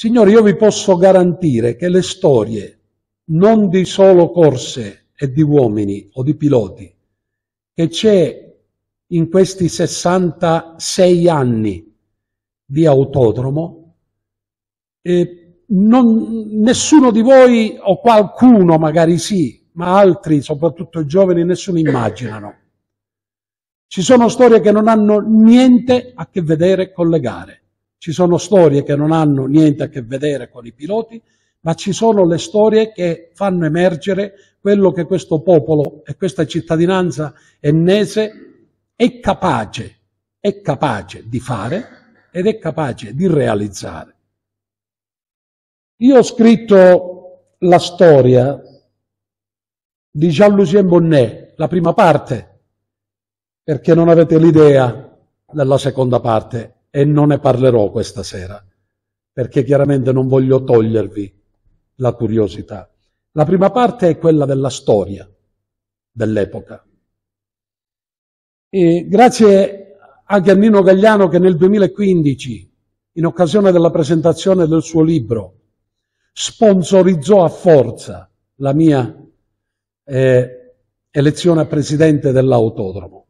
Signore, io vi posso garantire che le storie, non di solo corse e di uomini o di piloti, che c'è in questi 66 anni di autodromo, eh, non, nessuno di voi, o qualcuno magari sì, ma altri, soprattutto i giovani, nessuno immaginano. Ci sono storie che non hanno niente a che vedere con le gare. Ci sono storie che non hanno niente a che vedere con i piloti, ma ci sono le storie che fanno emergere quello che questo popolo e questa cittadinanza ennese è capace, è capace di fare ed è capace di realizzare. Io ho scritto la storia di Jean-Lucien Bonnet, la prima parte, perché non avete l'idea della seconda parte e non ne parlerò questa sera, perché chiaramente non voglio togliervi la curiosità. La prima parte è quella della storia dell'epoca. E grazie anche a Nino Gagliano che nel 2015, in occasione della presentazione del suo libro, sponsorizzò a forza la mia eh, elezione a presidente dell'autodromo.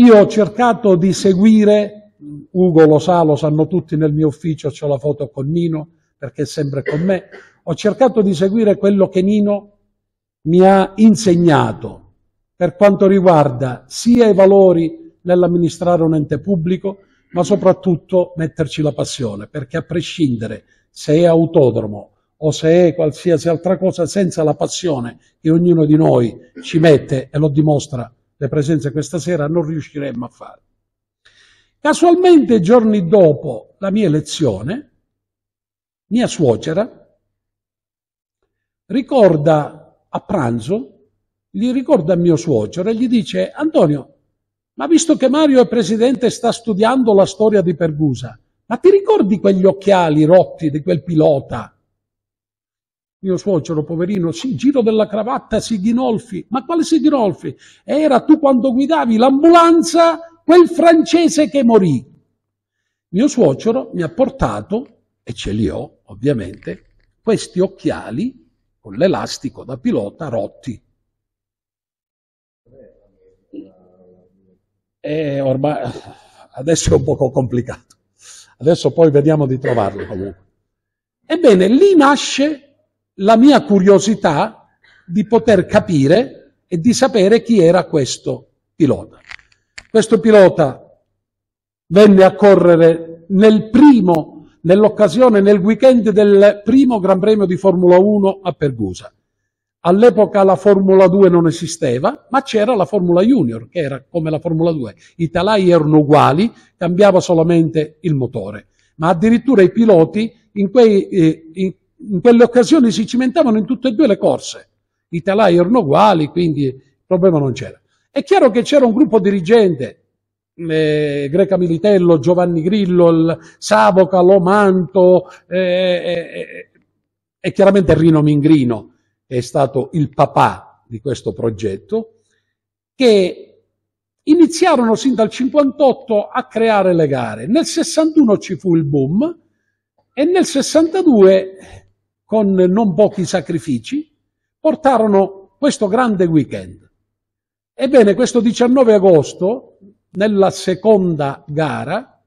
Io ho cercato di seguire, Ugo lo sa, lo sanno tutti nel mio ufficio, ho la foto con Nino perché è sempre con me, ho cercato di seguire quello che Nino mi ha insegnato per quanto riguarda sia i valori nell'amministrare un ente pubblico, ma soprattutto metterci la passione, perché a prescindere se è autodromo o se è qualsiasi altra cosa, senza la passione che ognuno di noi ci mette e lo dimostra le presenze questa sera non riusciremmo a fare. Casualmente, giorni dopo la mia lezione, mia suocera ricorda a pranzo, gli ricorda mio suocero e gli dice, Antonio, ma visto che Mario è presidente e sta studiando la storia di Pergusa, ma ti ricordi quegli occhiali rotti di quel pilota mio suocero, poverino, si giro della cravatta Sighinolfi. Ma quale Sighinolfi? Era tu quando guidavi l'ambulanza quel francese che morì. Mio suocero mi ha portato, e ce li ho ovviamente, questi occhiali con l'elastico da pilota rotti. E ormai adesso è un poco complicato. Adesso poi vediamo di trovarli comunque. Ebbene, lì nasce la mia curiosità di poter capire e di sapere chi era questo pilota. Questo pilota venne a correre nel primo, nell'occasione, nel weekend del primo Gran Premio di Formula 1 a Pergusa. All'epoca la Formula 2 non esisteva, ma c'era la Formula Junior, che era come la Formula 2. I talai erano uguali, cambiava solamente il motore. Ma addirittura i piloti in quei, eh, in in quelle occasioni si cimentavano in tutte e due le corse. I telai erano uguali, quindi il problema non c'era. È chiaro che c'era un gruppo dirigente, eh, Greca Militello, Giovanni Grillo, Savoca, Lomanto eh, eh, eh, e chiaramente Rino Mingrino, è stato il papà di questo progetto, che iniziarono sin dal 58 a creare le gare. Nel 61 ci fu il boom e nel 62 con non pochi sacrifici, portarono questo grande weekend. Ebbene, questo 19 agosto, nella seconda gara,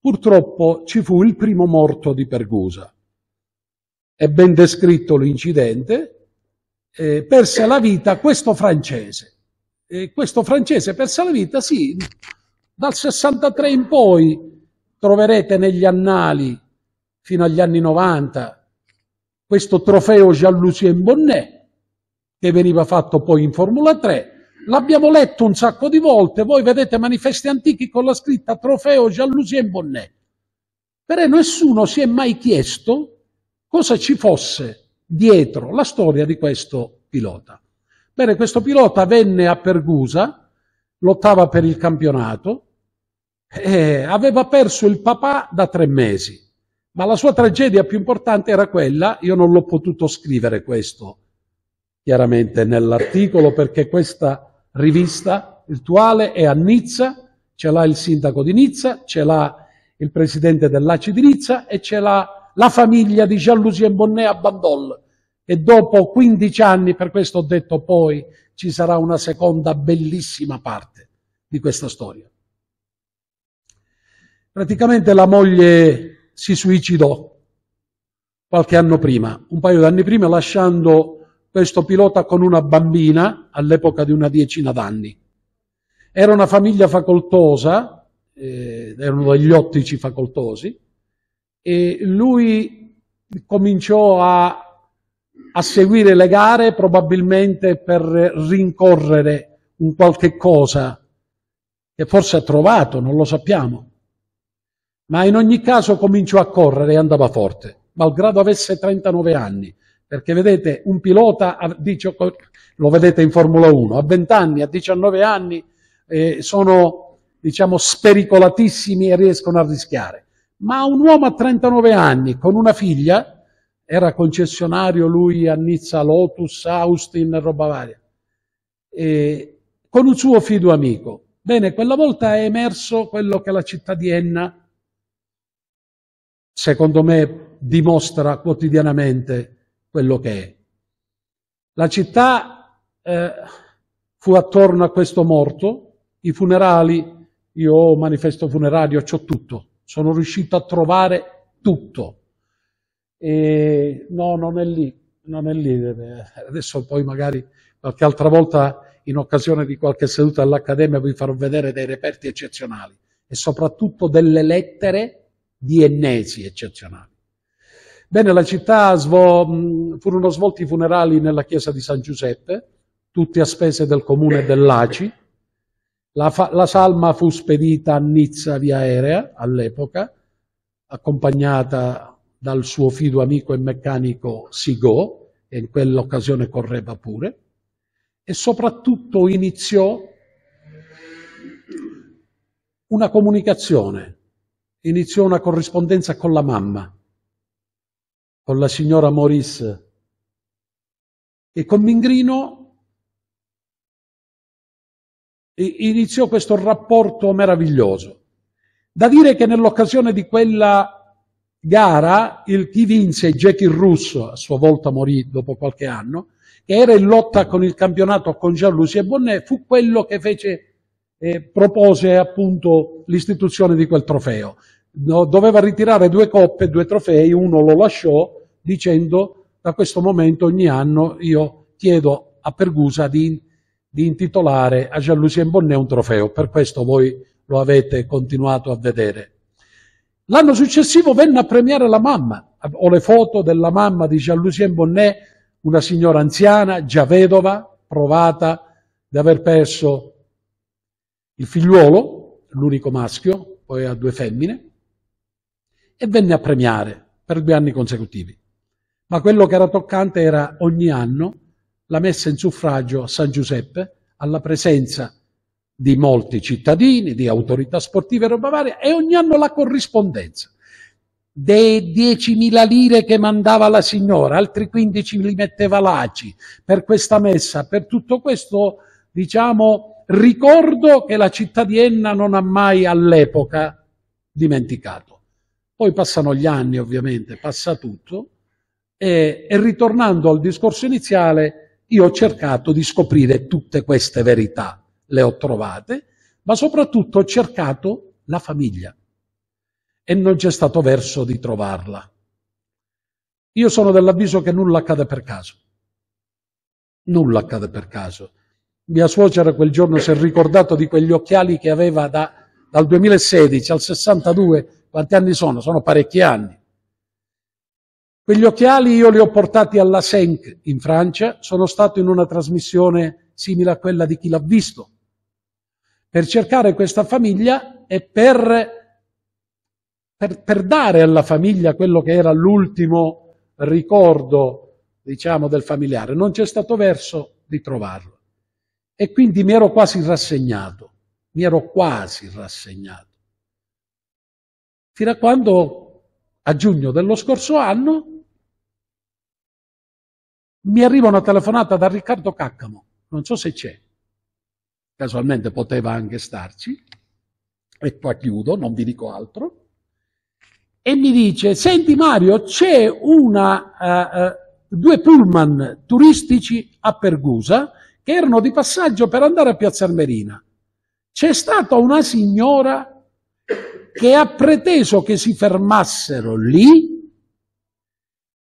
purtroppo ci fu il primo morto di Pergusa. È ben descritto l'incidente, eh, perse la vita questo francese. E questo francese perse la vita, sì, dal 63 in poi troverete negli annali, fino agli anni 90, questo trofeo Jean-Lucien Bonnet, che veniva fatto poi in Formula 3, l'abbiamo letto un sacco di volte, voi vedete manifesti antichi con la scritta trofeo Jean-Lucien Bonnet. Però nessuno si è mai chiesto cosa ci fosse dietro la storia di questo pilota. Bene, questo pilota venne a Pergusa, lottava per il campionato, eh, aveva perso il papà da tre mesi. Ma la sua tragedia più importante era quella, io non l'ho potuto scrivere questo chiaramente nell'articolo perché questa rivista virtuale è a Nizza, ce l'ha il sindaco di Nizza, ce l'ha il presidente dell'ACI di Nizza e ce l'ha la famiglia di jean Gianluigi Bonnet a Bandol e dopo 15 anni, per questo ho detto poi, ci sarà una seconda bellissima parte di questa storia. Praticamente la moglie si suicidò qualche anno prima, un paio d'anni prima, lasciando questo pilota con una bambina all'epoca di una diecina d'anni. Era una famiglia facoltosa, eh, erano degli ottici facoltosi, e lui cominciò a, a seguire le gare probabilmente per rincorrere un qualche cosa che forse ha trovato, non lo sappiamo ma in ogni caso cominciò a correre e andava forte, malgrado avesse 39 anni, perché vedete, un pilota, lo vedete in Formula 1, a 20 anni, a 19 anni, eh, sono, diciamo, spericolatissimi e riescono a rischiare. Ma un uomo a 39 anni, con una figlia, era concessionario lui a Nizza Lotus, Austin e roba varia, e con un suo fido amico. Bene, quella volta è emerso quello che la città di Enna secondo me, dimostra quotidianamente quello che è. La città eh, fu attorno a questo morto, i funerali, io ho manifesto funerario, ho tutto, sono riuscito a trovare tutto. E, no, non è lì, non è lì, adesso poi magari qualche altra volta in occasione di qualche seduta all'Accademia vi farò vedere dei reperti eccezionali e soprattutto delle lettere di eccezionali. Bene, la città svol- furono svolti i funerali nella chiesa di San Giuseppe, tutti a spese del comune dell'Aci. La, fa- la salma fu spedita a Nizza via aerea all'epoca, accompagnata dal suo fido amico e meccanico Sigò, che in quell'occasione correva pure, e soprattutto iniziò una comunicazione iniziò una corrispondenza con la mamma, con la signora Maurice e con Mingrino iniziò questo rapporto meraviglioso. Da dire che nell'occasione di quella gara il chi vinse Jackie Russo, a sua volta morì dopo qualche anno, che era in lotta con il campionato con Gianlusi e Bonnet, fu quello che fece, eh, propose appunto l'istituzione di quel trofeo no, doveva ritirare due coppe, due trofei, uno lo lasciò dicendo da questo momento ogni anno io chiedo a Pergusa di, di intitolare a jean Gianlucia Bonnet un trofeo, per questo voi lo avete continuato a vedere. L'anno successivo venne a premiare la mamma, ho le foto della mamma di jean Gianlucia Bonnet, una signora anziana, già vedova, provata di aver perso il figliuolo, l'unico maschio, poi ha due femmine, e venne a premiare per due anni consecutivi. Ma quello che era toccante era ogni anno la messa in suffragio a San Giuseppe alla presenza di molti cittadini, di autorità sportive e roba varia, e ogni anno la corrispondenza. Dei 10.000 lire che mandava la signora, altri 15 li metteva l'ACI per questa messa, per tutto questo, diciamo, ricordo che la città di Enna non ha mai all'epoca dimenticato. Poi passano gli anni ovviamente, passa tutto e, e ritornando al discorso iniziale io ho cercato di scoprire tutte queste verità, le ho trovate, ma soprattutto ho cercato la famiglia e non c'è stato verso di trovarla. Io sono dell'avviso che nulla accade per caso. Nulla accade per caso. Mia suocera quel giorno si è ricordato di quegli occhiali che aveva da, dal 2016 al 62 quanti anni sono? Sono parecchi anni. Quegli occhiali io li ho portati alla Senc in Francia, sono stato in una trasmissione simile a quella di chi l'ha visto, per cercare questa famiglia e per, per, per dare alla famiglia quello che era l'ultimo ricordo, diciamo, del familiare. Non c'è stato verso di trovarlo. E quindi mi ero quasi rassegnato, mi ero quasi rassegnato fino a quando a giugno dello scorso anno mi arriva una telefonata da Riccardo Caccamo, non so se c'è, casualmente poteva anche starci, e qua chiudo, non vi dico altro, e mi dice, senti Mario, c'è una, uh, uh, due pullman turistici a Pergusa che erano di passaggio per andare a Piazza Armerina. C'è stata una signora che ha preteso che si fermassero lì,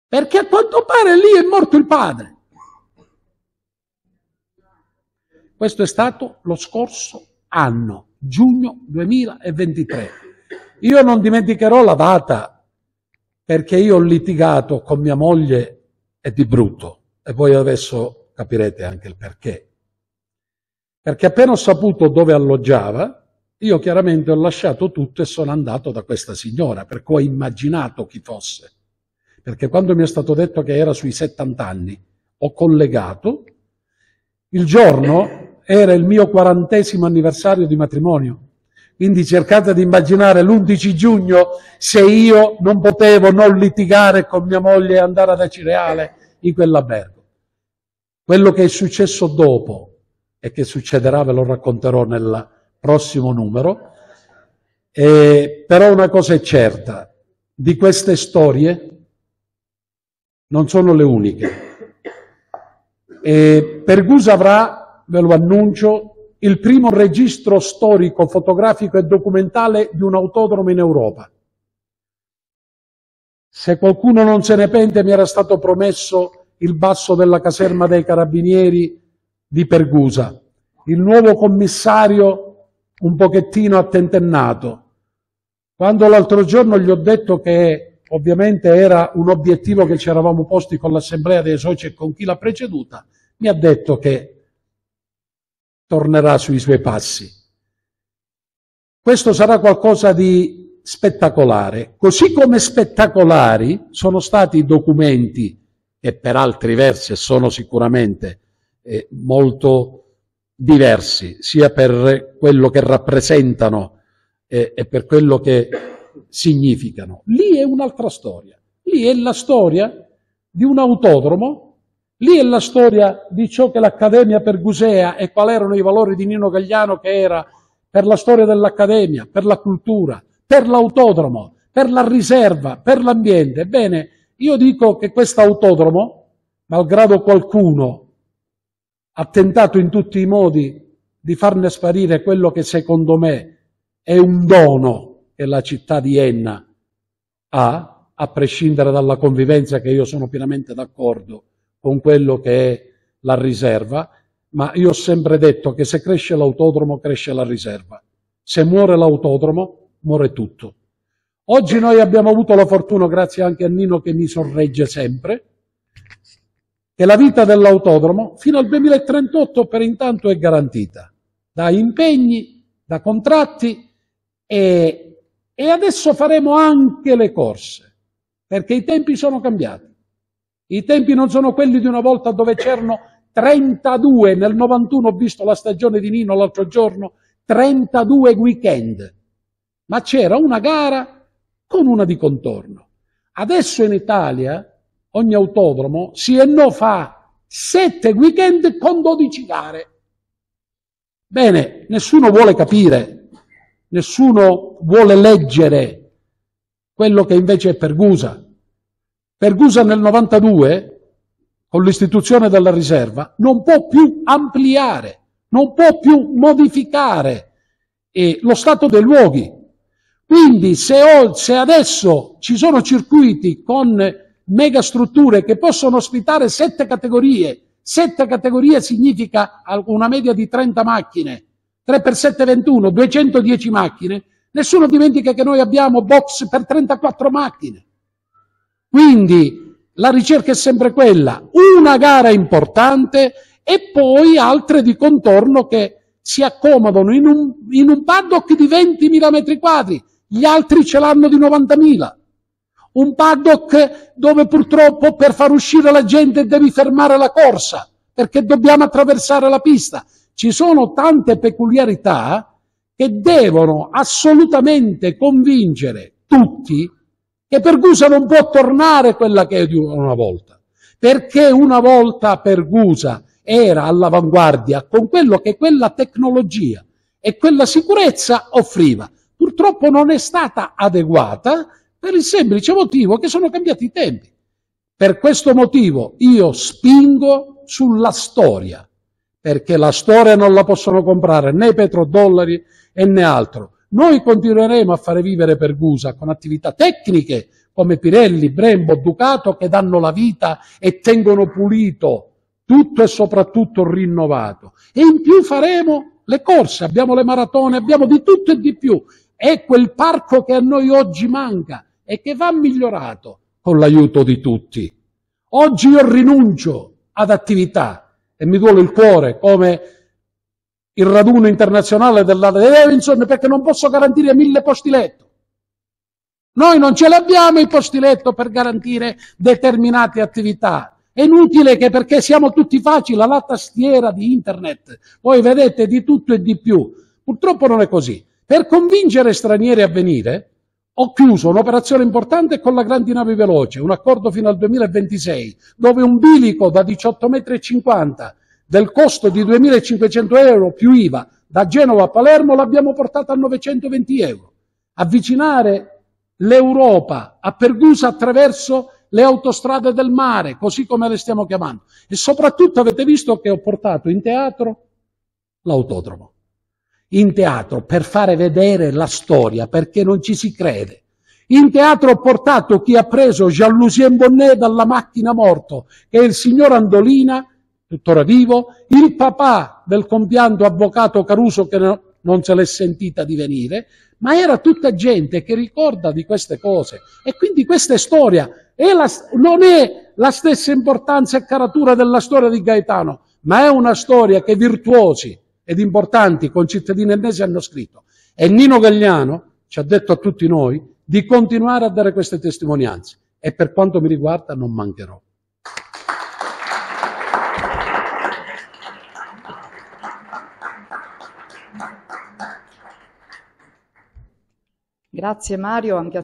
perché a quanto pare lì è morto il padre. Questo è stato lo scorso anno, giugno 2023. Io non dimenticherò la data perché io ho litigato con mia moglie e di brutto e voi adesso capirete anche il perché. Perché appena ho saputo dove alloggiava, io chiaramente ho lasciato tutto e sono andato da questa signora, per cui ho immaginato chi fosse. Perché quando mi è stato detto che era sui 70 anni, ho collegato, il giorno era il mio quarantesimo anniversario di matrimonio. Quindi cercate di immaginare l'11 giugno se io non potevo non litigare con mia moglie e andare ad Acireale in quell'albergo. Quello che è successo dopo e che succederà ve lo racconterò nella prossimo numero. Eh, però una cosa è certa, di queste storie non sono le uniche. per Pergusa avrà, ve lo annuncio, il primo registro storico, fotografico e documentale di un autodromo in Europa. Se qualcuno non se ne pente, mi era stato promesso il basso della caserma dei carabinieri di Pergusa. Il nuovo commissario un pochettino attentennato. Quando l'altro giorno gli ho detto che ovviamente era un obiettivo che ci eravamo posti con l'assemblea dei soci e con chi l'ha preceduta, mi ha detto che tornerà sui suoi passi. Questo sarà qualcosa di spettacolare, così come spettacolari sono stati i documenti e per altri versi sono sicuramente eh, molto diversi, sia per quello che rappresentano e, eh, e per quello che significano. Lì è un'altra storia, lì è la storia di un autodromo, lì è la storia di ciò che l'Accademia Pergusea e quali erano i valori di Nino Gagliano che era per la storia dell'Accademia, per la cultura, per l'autodromo, per la riserva, per l'ambiente. Ebbene, io dico che questo autodromo, malgrado qualcuno ha tentato in tutti i modi di farne sparire quello che secondo me è un dono che la città di Enna ha, a prescindere dalla convivenza che io sono pienamente d'accordo con quello che è la riserva, ma io ho sempre detto che se cresce l'autodromo cresce la riserva, se muore l'autodromo muore tutto. Oggi noi abbiamo avuto la fortuna, grazie anche a Nino che mi sorregge sempre, e la vita dell'autodromo fino al 2038 per intanto è garantita da impegni, da contratti e, e adesso faremo anche le corse perché i tempi sono cambiati. I tempi non sono quelli di una volta dove c'erano 32, nel 91 ho visto la stagione di Nino l'altro giorno, 32 weekend, ma c'era una gara con una di contorno. Adesso in Italia ogni autodromo, sì e no fa sette weekend con 12 gare. Bene, nessuno vuole capire, nessuno vuole leggere quello che invece è Pergusa. Pergusa nel 92, con l'istituzione della riserva, non può più ampliare, non può più modificare eh, lo stato dei luoghi. Quindi se, ho, se adesso ci sono circuiti con megastrutture che possono ospitare sette categorie. Sette categorie significa una media di 30 macchine. 3 per 7 21, 210 macchine. Nessuno dimentica che noi abbiamo box per 34 macchine. Quindi la ricerca è sempre quella, una gara importante e poi altre di contorno che si accomodano in un, in un paddock di 20.000 metri quadri, gli altri ce l'hanno di 90.000 un paddock dove purtroppo per far uscire la gente devi fermare la corsa perché dobbiamo attraversare la pista. Ci sono tante peculiarità che devono assolutamente convincere tutti che Pergusa non può tornare quella che è una volta, perché una volta Pergusa era all'avanguardia con quello che quella tecnologia e quella sicurezza offriva. Purtroppo non è stata adeguata per il semplice motivo che sono cambiati i tempi. Per questo motivo io spingo sulla storia, perché la storia non la possono comprare né petrodollari e né altro. Noi continueremo a fare vivere Pergusa con attività tecniche come Pirelli, Brembo, Ducato che danno la vita e tengono pulito tutto e soprattutto rinnovato. E in più faremo le corse, abbiamo le maratone, abbiamo di tutto e di più. È quel parco che a noi oggi manca e che va migliorato con l'aiuto di tutti. Oggi io rinuncio ad attività e mi duole il cuore come il raduno internazionale dell'Ada di Davidson perché non posso garantire mille posti letto. Noi non ce l'abbiamo i posti letto per garantire determinate attività. È inutile che perché siamo tutti facili alla tastiera di internet, voi vedete di tutto e di più. Purtroppo non è così. Per convincere stranieri a venire, ho chiuso un'operazione importante con la grandi navi veloce, un accordo fino al 2026, dove un bilico da 18,50 metri del costo di 2.500 euro più IVA da Genova a Palermo l'abbiamo portato a 920 euro. Avvicinare l'Europa a Pergusa attraverso le autostrade del mare, così come le stiamo chiamando. E soprattutto avete visto che ho portato in teatro l'autodromo in teatro per fare vedere la storia, perché non ci si crede. In teatro ho portato chi ha preso Jean-Lucien Bonnet dalla macchina morto, che è il signor Andolina, tuttora vivo, il papà del compianto avvocato Caruso che non se l'è sentita di venire, ma era tutta gente che ricorda di queste cose. E quindi questa storia, è la, non è la stessa importanza e caratura della storia di Gaetano, ma è una storia che virtuosi ed importanti concittadini ennesi hanno scritto e Nino Gagliano ci ha detto a tutti noi di continuare a dare queste testimonianze e per quanto mi riguarda non mancherò. Grazie Mario, anche a